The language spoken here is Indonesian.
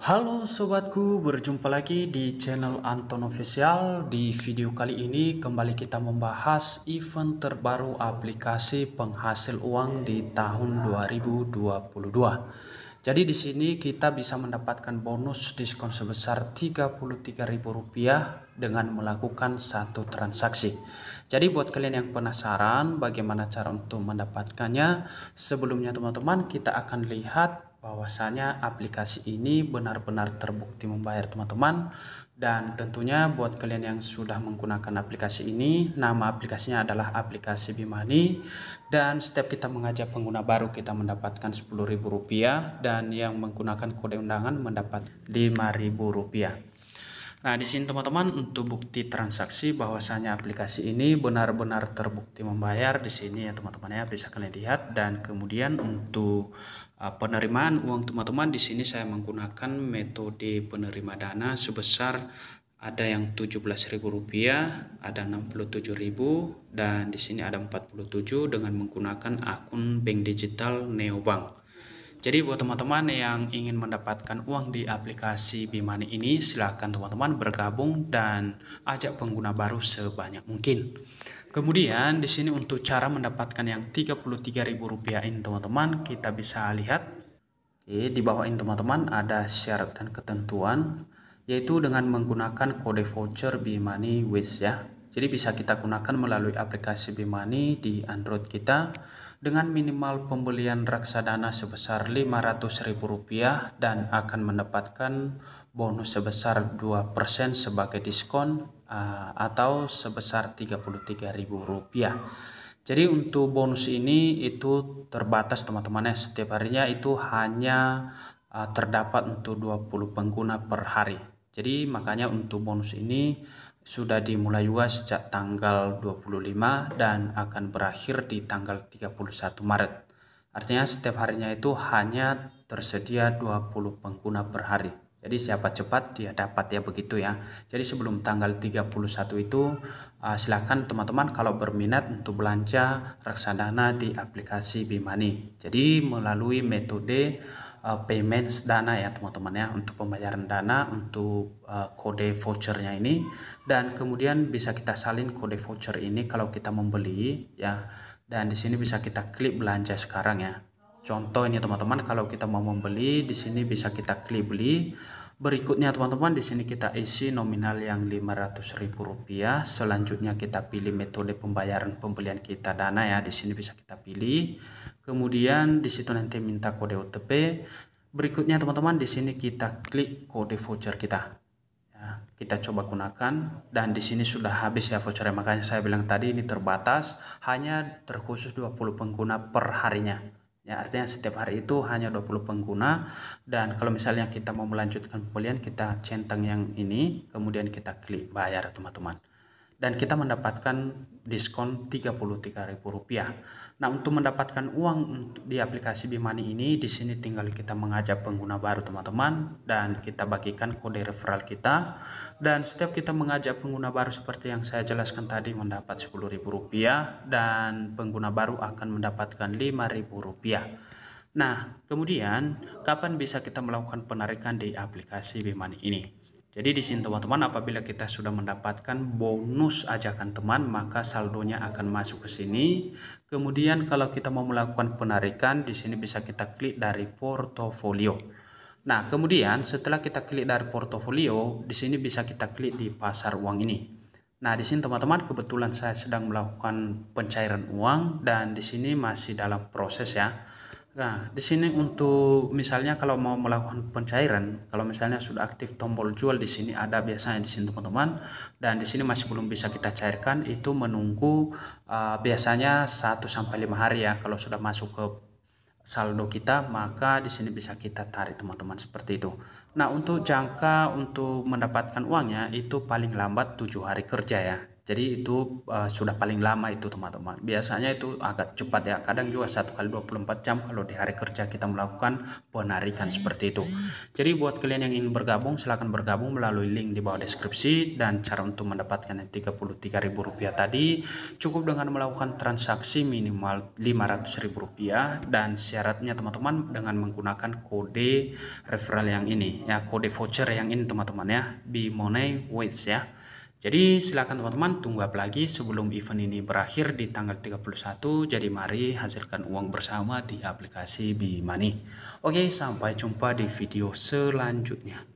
Halo sobatku, berjumpa lagi di channel Anton Official. Di video kali ini kembali kita membahas event terbaru aplikasi penghasil uang di tahun 2022. Jadi di sini kita bisa mendapatkan bonus diskon sebesar Rp33.000 dengan melakukan satu transaksi. Jadi buat kalian yang penasaran bagaimana cara untuk mendapatkannya, sebelumnya teman-teman kita akan lihat bahwasanya aplikasi ini benar-benar terbukti membayar teman-teman dan tentunya buat kalian yang sudah menggunakan aplikasi ini nama aplikasinya adalah aplikasi Bimani dan setiap kita mengajak pengguna baru kita mendapatkan Rp10.000 dan yang menggunakan kode undangan mendapat Rp5.000 Nah, di sini teman-teman untuk bukti transaksi bahwasanya aplikasi ini benar-benar terbukti membayar di sini ya teman-teman ya bisa kalian lihat dan kemudian untuk Eh, penerimaan uang teman-teman di sini saya menggunakan metode penerima dana sebesar ada yang Rp17.000, ada 67.000 dan di sini ada 47 dengan menggunakan akun bank digital Neobank. Jadi buat teman-teman yang ingin mendapatkan uang di aplikasi Bimani ini, silahkan teman-teman bergabung dan ajak pengguna baru sebanyak mungkin. Kemudian di sini untuk cara mendapatkan yang Rp33.000 ini teman-teman, kita bisa lihat. Oke, di bawah ini teman-teman ada syarat dan ketentuan, yaitu dengan menggunakan kode voucher Bimani Wish ya. Jadi bisa kita gunakan melalui aplikasi Bimani di Android kita dengan minimal pembelian reksadana sebesar Rp500.000 dan akan mendapatkan bonus sebesar 2% sebagai diskon eh, atau sebesar Rp33.000. Jadi untuk bonus ini itu terbatas teman-teman ya setiap harinya itu hanya eh, terdapat untuk 20 pengguna per hari. Jadi makanya untuk bonus ini sudah dimulai juga sejak tanggal 25 dan akan berakhir di tanggal 31 Maret. Artinya setiap harinya itu hanya tersedia 20 pengguna per hari. Jadi siapa cepat dia dapat ya begitu ya. Jadi sebelum tanggal 31 itu silahkan silakan teman-teman kalau berminat untuk belanja reksadana di aplikasi Bimani. Jadi melalui metode uh, payments dana ya teman-teman ya untuk pembayaran dana untuk uh, kode vouchernya ini dan kemudian bisa kita salin kode voucher ini kalau kita membeli ya dan di sini bisa kita klik belanja sekarang ya contoh ini teman-teman kalau kita mau membeli di sini bisa kita klik beli Berikutnya teman-teman di sini kita isi nominal yang Rp500.000. Selanjutnya kita pilih metode pembayaran pembelian kita dana ya. Di sini bisa kita pilih. Kemudian di situ nanti minta kode OTP. Berikutnya teman-teman di sini kita klik kode voucher kita. Ya, kita coba gunakan dan di sini sudah habis ya vouchernya. Makanya saya bilang tadi ini terbatas hanya terkhusus 20 pengguna per harinya ya artinya setiap hari itu hanya 20 pengguna dan kalau misalnya kita mau melanjutkan pembelian kita centang yang ini kemudian kita klik bayar teman-teman dan kita mendapatkan diskon Rp33.000. Nah, untuk mendapatkan uang di aplikasi Bimani ini, di sini tinggal kita mengajak pengguna baru teman-teman dan kita bagikan kode referral kita dan setiap kita mengajak pengguna baru seperti yang saya jelaskan tadi mendapat Rp10.000 dan pengguna baru akan mendapatkan Rp5.000. Nah, kemudian kapan bisa kita melakukan penarikan di aplikasi Bimani ini? Jadi di sini teman-teman apabila kita sudah mendapatkan bonus ajakan teman maka saldonya akan masuk ke sini. Kemudian kalau kita mau melakukan penarikan di sini bisa kita klik dari portofolio. Nah, kemudian setelah kita klik dari portofolio, di sini bisa kita klik di pasar uang ini. Nah, di sini teman-teman kebetulan saya sedang melakukan pencairan uang dan di sini masih dalam proses ya. Nah, di sini untuk misalnya kalau mau melakukan pencairan, kalau misalnya sudah aktif tombol jual di sini ada biasanya di sini teman-teman dan di sini masih belum bisa kita cairkan itu menunggu uh, biasanya 1 sampai 5 hari ya kalau sudah masuk ke saldo kita maka di sini bisa kita tarik teman-teman seperti itu. Nah, untuk jangka untuk mendapatkan uangnya itu paling lambat 7 hari kerja ya jadi itu uh, sudah paling lama itu teman-teman biasanya itu agak cepat ya kadang juga satu kali 24 jam kalau di hari kerja kita melakukan penarikan seperti itu jadi buat kalian yang ingin bergabung silahkan bergabung melalui link di bawah deskripsi dan cara untuk mendapatkan yang ribu rupiah tadi cukup dengan melakukan transaksi minimal rp rupiah dan syaratnya teman-teman dengan menggunakan kode referral yang ini ya kode voucher yang ini teman-teman ya Bimoney Waits ya jadi silakan teman-teman tunggu apa lagi sebelum event ini berakhir di tanggal 31. Jadi mari hasilkan uang bersama di aplikasi Bimani. Oke, sampai jumpa di video selanjutnya.